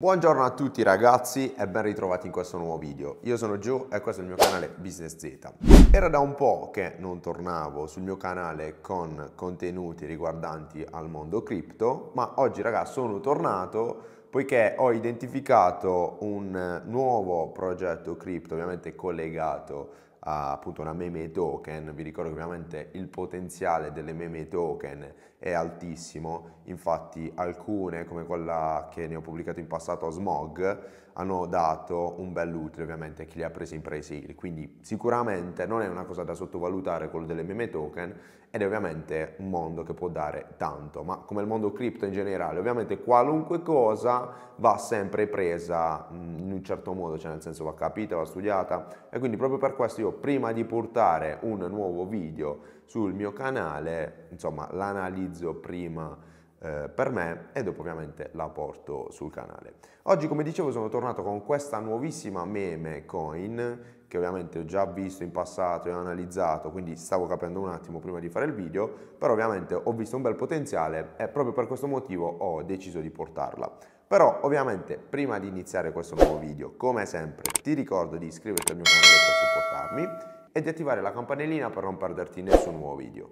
Buongiorno a tutti ragazzi e ben ritrovati in questo nuovo video. Io sono Gio e questo è il mio canale Business Z. Era da un po' che non tornavo sul mio canale con contenuti riguardanti al mondo cripto, ma oggi ragazzi sono tornato poiché ho identificato un nuovo progetto cripto ovviamente collegato appunto una meme token, vi ricordo che ovviamente il potenziale delle meme token è altissimo, infatti alcune come quella che ne ho pubblicato in passato a Smog hanno dato un bel utile ovviamente a chi le ha prese in pre-sale, quindi sicuramente non è una cosa da sottovalutare quello delle meme token ed è ovviamente un mondo che può dare tanto, ma come il mondo cripto in generale, ovviamente qualunque cosa va sempre presa in un certo modo, cioè nel senso va capita, va studiata e quindi proprio per questo io prima di portare un nuovo video sul mio canale, insomma, l'analizzo prima eh, per me e dopo ovviamente la porto sul canale. Oggi come dicevo sono tornato con questa nuovissima meme coin che ovviamente ho già visto in passato e analizzato quindi stavo capendo un attimo prima di fare il video però ovviamente ho visto un bel potenziale e proprio per questo motivo ho deciso di portarla. Però ovviamente prima di iniziare questo nuovo video come sempre ti ricordo di iscriverti al mio canale supportarmi e di attivare la campanellina per non perderti nessun nuovo video.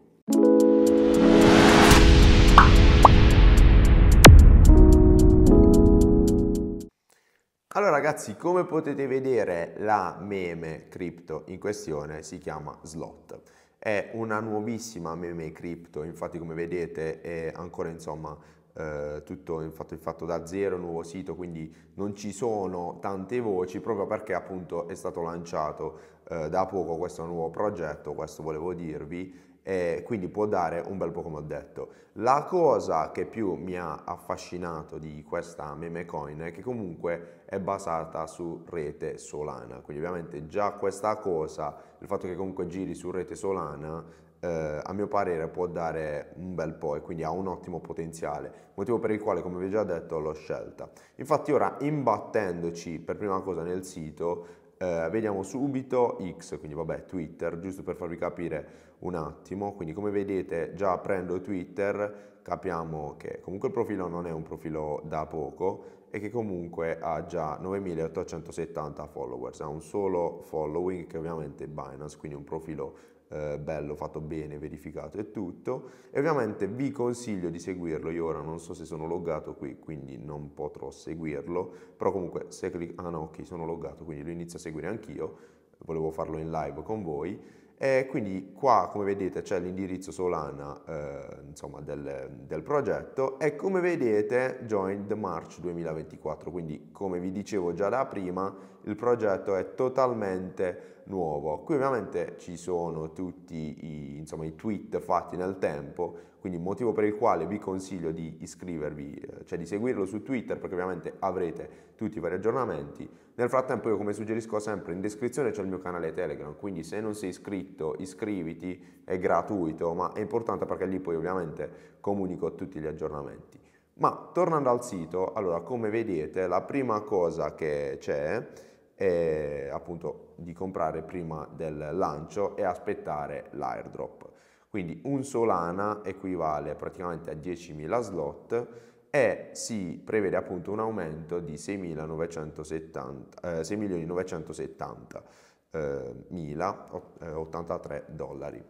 Allora ragazzi, come potete vedere la meme cripto in questione si chiama Slot. È una nuovissima meme cripto, infatti come vedete è ancora insomma eh, tutto fatto, fatto da zero, nuovo sito, quindi non ci sono tante voci proprio perché appunto è stato lanciato eh, da poco questo nuovo progetto, questo volevo dirvi, e quindi può dare un bel po' come ho detto. La cosa che più mi ha affascinato di questa meme coin è che comunque è basata su rete Solana, quindi ovviamente già questa cosa, il fatto che comunque giri su rete Solana eh, a mio parere può dare un bel po' e quindi ha un ottimo potenziale, motivo per il quale come vi ho già detto l'ho scelta. Infatti ora imbattendoci per prima cosa nel sito eh, vediamo subito X, quindi vabbè Twitter, giusto per farvi capire un attimo, quindi come vedete già aprendo Twitter capiamo che comunque il profilo non è un profilo da poco e che comunque ha già 9870 followers, ha un solo following che ovviamente è Binance, quindi un profilo eh, bello, fatto bene, verificato e tutto. E ovviamente vi consiglio di seguirlo, io ora non so se sono loggato qui, quindi non potrò seguirlo, però comunque se clicco, ah no, ok, sono loggato, quindi lo inizio a seguire anch'io, volevo farlo in live con voi. E quindi qua come vedete c'è l'indirizzo Solana eh, insomma, del, del, progetto e come vedete Joined March 2024, quindi come vi dicevo già da prima il progetto è totalmente nuovo. Qui ovviamente ci sono tutti i, insomma, i tweet fatti nel tempo, quindi motivo per il quale vi consiglio di iscrivervi, eh, cioè di seguirlo su Twitter perché ovviamente avrete tutti i vari aggiornamenti. Nel frattempo io come suggerisco sempre in descrizione c'è il mio canale Telegram, quindi se non sei iscritto iscriviti, è gratuito, ma è importante perché lì poi ovviamente comunico tutti gli aggiornamenti. Ma tornando al sito, allora come vedete la prima cosa che c'è e eh, appunto di comprare prima del lancio e aspettare l'airdrop. Quindi un Solana equivale praticamente a 10.000 slot e si prevede appunto un aumento di 6.970.083 eh, eh, eh dollari.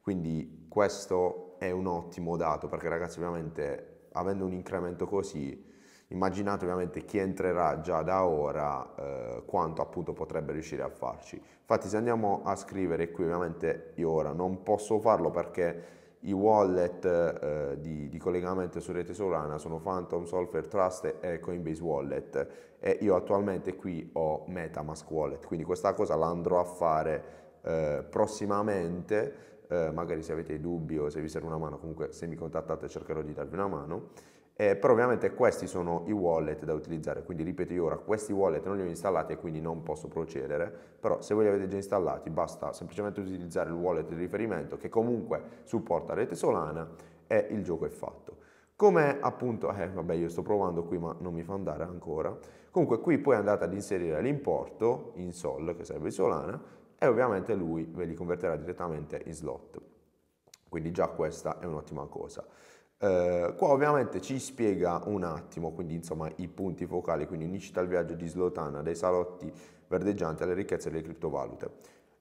Quindi questo è un ottimo dato perché ragazzi ovviamente avendo un incremento così Immaginate ovviamente chi entrerà già da ora eh, quanto appunto potrebbe riuscire a farci. Infatti se andiamo a scrivere qui ovviamente io ora non posso farlo perché i wallet eh, di, di, collegamento su rete Solana sono Phantom, Solver, Trust e Coinbase Wallet e io attualmente qui ho Metamask Wallet, quindi questa cosa la andrò a fare eh, prossimamente, eh, magari se avete dubbi o se vi serve una mano, comunque se mi contattate cercherò di darvi una mano eh, però ovviamente questi sono i wallet da utilizzare, quindi ripeto io ora, questi wallet non li ho installati e quindi non posso procedere, però se voi li avete già installati basta semplicemente utilizzare il wallet di riferimento che comunque supporta rete Solana e il gioco è fatto. Come appunto, eh vabbè io sto provando qui ma non mi fa andare ancora, comunque qui poi andate ad inserire l'importo in sol che serve Solana e ovviamente lui ve li converterà direttamente in slot, quindi già questa è un'ottima cosa. Eh, qua ovviamente ci spiega un attimo, quindi insomma i punti focali, quindi unicità al viaggio di Slotana, dai salotti verdeggianti alle ricchezze delle criptovalute.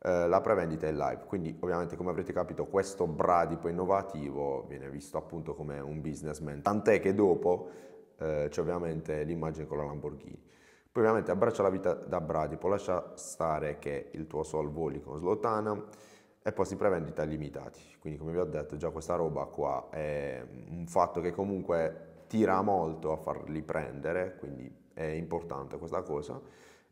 Eh, la prevendita è live, quindi ovviamente come avrete capito questo bradipo innovativo viene visto appunto come un businessman, tant'è che dopo eh, c'è ovviamente l'immagine con la Lamborghini. Poi ovviamente abbraccia la vita da bradipo, lascia stare che il tuo sol voli con Slotana, e posti prevendita limitati. Quindi come vi ho detto già questa roba qua è un fatto che comunque tira molto a farli prendere, quindi è importante questa cosa.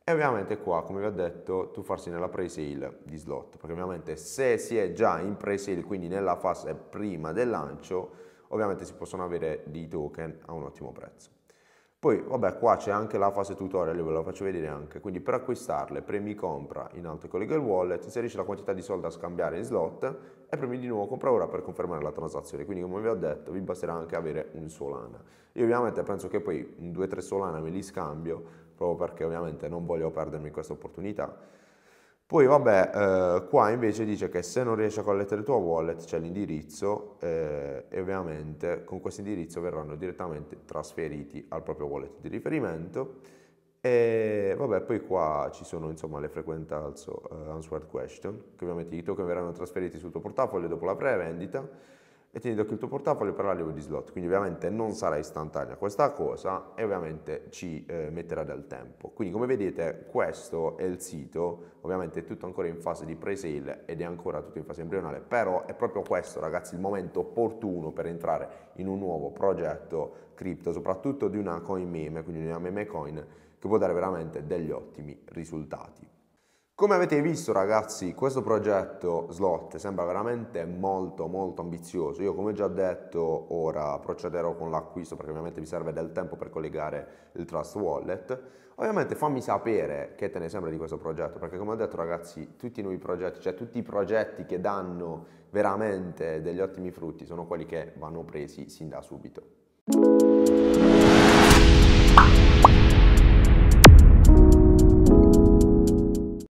E ovviamente qua, come vi ho detto, tu farsi nella pre-sale di slot, perché ovviamente se si è già in pre-sale, quindi nella fase prima del lancio, ovviamente si possono avere dei token a un ottimo prezzo. Poi, vabbè, qua c'è anche la fase tutorial, ve la faccio vedere anche. Quindi per acquistarle premi compra in alto collega il wallet, inserisci la quantità di soldi da scambiare in slot e premi di nuovo compra ora per confermare la transazione. Quindi come vi ho detto, vi basterà anche avere un Solana. Io ovviamente penso che poi un 2-3 Solana me li scambio, proprio perché ovviamente non voglio perdermi questa opportunità poi vabbè, eh, qua invece dice che se non riesci a collettere il tuo wallet c'è l'indirizzo eh, e ovviamente con questo indirizzo verranno direttamente trasferiti al proprio wallet di riferimento. E vabbè, poi qua ci sono insomma le frequent also uh, eh, answered question, che ovviamente i token verranno trasferiti sul tuo portafoglio dopo la prevendita e ti dico che il tuo portafoglio per l'arrivo di slot, quindi ovviamente non sarà istantanea questa cosa e ovviamente ci eh, metterà del tempo. Quindi come vedete questo è il sito, ovviamente è tutto ancora in fase di pre-sale ed è ancora tutto in fase embrionale, però è proprio questo ragazzi il momento opportuno per entrare in un nuovo progetto cripto, soprattutto di una coin meme, quindi una meme coin che può dare veramente degli ottimi risultati. Come avete visto ragazzi, questo progetto slot sembra veramente molto molto ambizioso. Io come già detto ora procederò con l'acquisto perché ovviamente mi serve del tempo per collegare il Trust Wallet. Ovviamente fammi sapere che te ne sembra di questo progetto perché come ho detto ragazzi, tutti i nuovi progetti, cioè tutti i progetti che danno veramente degli ottimi frutti sono quelli che vanno presi sin da subito.